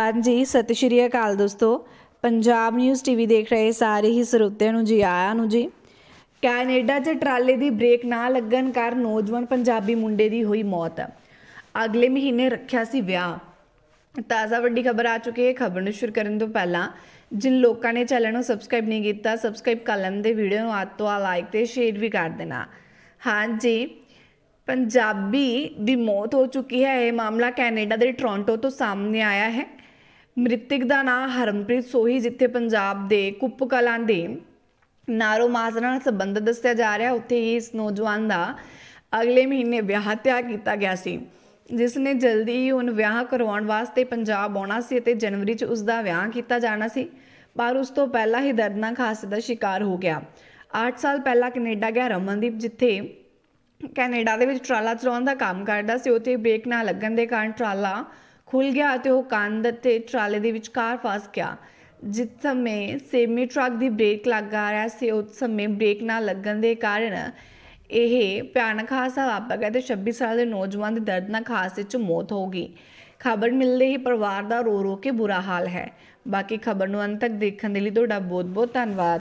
ਹਾਂਜੀ ਸਤਿ ਸ਼੍ਰੀ ਅਕਾਲ ਦੋਸਤੋ ਪੰਜਾਬ ਨਿਊਜ਼ ਟੀਵੀ ਦੇਖ ਰਹੇ ਸਾਰੇ ਹੀ ਸਰੋਤਿਆਂ ਨੂੰ ਜੀ ਆਇਆਂ ਨੂੰ ਜੀ ਕੈਨੇਡਾ 'ਚ ਟਰਾਲੇ ਦੀ ਬ੍ਰੇਕ ਨਾ ਲੱਗਣ ਕਰ ਨੌਜਵਾਨ ਪੰਜਾਬੀ ਮੁੰਡੇ ਦੀ ਹੋਈ ਮੌਤ ਅਗਲੇ ਮਹੀਨੇ ਰੱਖਿਆ ਸੀ ਵਿਆਹ ਤਾਜ਼ਾ ਵੱਡੀ ਖਬਰ ਆ ਚੁੱਕੀ ਹੈ ਖਬਰ ਨੂੰ ਸ਼ੁਰੂ ਕਰਨ ਤੋਂ ਪਹਿਲਾਂ ਜਿਨ ਲੋਕਾਂ ਨੇ ਚੈਨਲ ਨੂੰ ਸਬਸਕ੍ਰਾਈਬ ਨਹੀਂ ਕੀਤਾ ਸਬਸਕ੍ਰਾਈਬ ਕਰ ਲੈਣ ਦੇ ਵੀਡੀਓ ਨੂੰ ਆਤੋ ਆ ਲਾਈਕ ਤੇ ਸ਼ੇਅਰ ਵੀ ਕਰ ਦੇਣਾ ਹਾਂਜੀ ਪੰਜਾਬੀ ਦੀ ਮੌਤ ਹੋ ਚੁੱਕੀ ਹੈ ਇਹ ਮਾਮਲਾ ਕੈਨੇਡਾ ਦੇ ਟੋਰਾਂਟੋ ਤੋਂ ਸਾਹਮਣੇ ਆਇਆ ਹੈ ਮ੍ਰਿਤਕ ਦਾ ਨਾਮ ਹਰਮਪ੍ਰੀਤ ਸੋਹੀ ਜਿੱਥੇ ਪੰਜਾਬ ਦੇ ਕੁੱਪ ਕਲਾਂ ਦੇ ਨਾਰੋ ਮਾਜਰਾ ਨਾਲ ਸੰਬੰਧ ਦੱਸਿਆ ਜਾ ਰਿਹਾ ਉੱਥੇ ਹੀ ਇਸ ਨੌਜਵਾਨ ਦਾ ਅਗਲੇ ਮਹੀਨੇ ਵਿਆਹ ਤਿਆਰ ਕੀਤਾ ਗਿਆ ਸੀ ਜਿਸ ਨੇ ਜਲਦੀ ਹੀ ਉਹਨ ਵਿਆਹ ਕਰਵਾਉਣ ਵਾਸਤੇ ਪੰਜਾਬ ਆਉਣਾ ਸੀ ਅਤੇ ਜਨਵਰੀ 'ਚ ਉਸ ਦਾ ਵਿਆਹ ਕੀਤਾ ਜਾਣਾ ਸੀ ਪਰ ਉਸ ਤੋਂ ਪਹਿਲਾਂ ਹੀ ਦਰਦਨਾਕ ਹਾਦਸੇ ਦਾ ਸ਼ਿਕਾਰ ਹੋ ਗਿਆ 8 ਸਾਲ ਪਹਿਲਾਂ ਕੈਨੇਡਾ ਗਿਆ ਰਮਨਦੀਪ ਜਿੱਥੇ ਕੈਨੇਡਾ ਦੇ ਵਿੱਚ ਟਰਾਲਾ ਚਲਾਉਣ ਦਾ ਕੰਮ ਕਰਦਾ ਸੀ ਉੱਥੇ ਬ੍ਰੇਕ ਨਾ ਲੱਗਣ ਦੇ ਕਾਰਨ ਟਰਾਲਾ ਖੁੱਲ ਗਿਆ ਤੇ ਉਹ ਕੰਦ ਤੇ ਟਰਾਲੇ ਦੇ ਵਿਚਕਾਰ ਫਸ ਗਿਆ ਜਿਸ ਸਮੇਂ ਸੇਮੀ ਟਰੱਕ ਦੀ ਬ੍ਰੇਕ ਲੱਗਾ ਰਿਹਾ ਸੀ ਉਸ ਸਮੇਂ ਬ੍ਰੇਕ ਨਾ ਲੱਗਣ ਦੇ ਕਾਰਨ ਇਹ ਭਿਆਨਕ ਹਾਦਸਾ ਵਾਪਰ ਗਿਆ ਤੇ 26 ਸਾਲ ਦੇ ਨੌਜਵਾਨ ਦੀ ਦਰਦਨਾਕ ਹਾਦਸੇ 'ਚ ਮੌਤ ਹੋ ਗਈ ਖਬਰ ਮਿਲਦੇ ਹੀ ਪਰਿਵਾਰ ਦਾ ਰੋ ਰੋ ਕੇ ਬੁਰਾ ਹਾਲ ਹੈ ਬਾਕੀ ਖਬਰ ਨੂੰ ਅੰਤ ਤੱਕ ਦੇਖਣ ਦੇ ਲਈ ਤੁਹਾਡਾ ਬਹੁਤ ਬਹੁਤ ਧੰਨਵਾਦ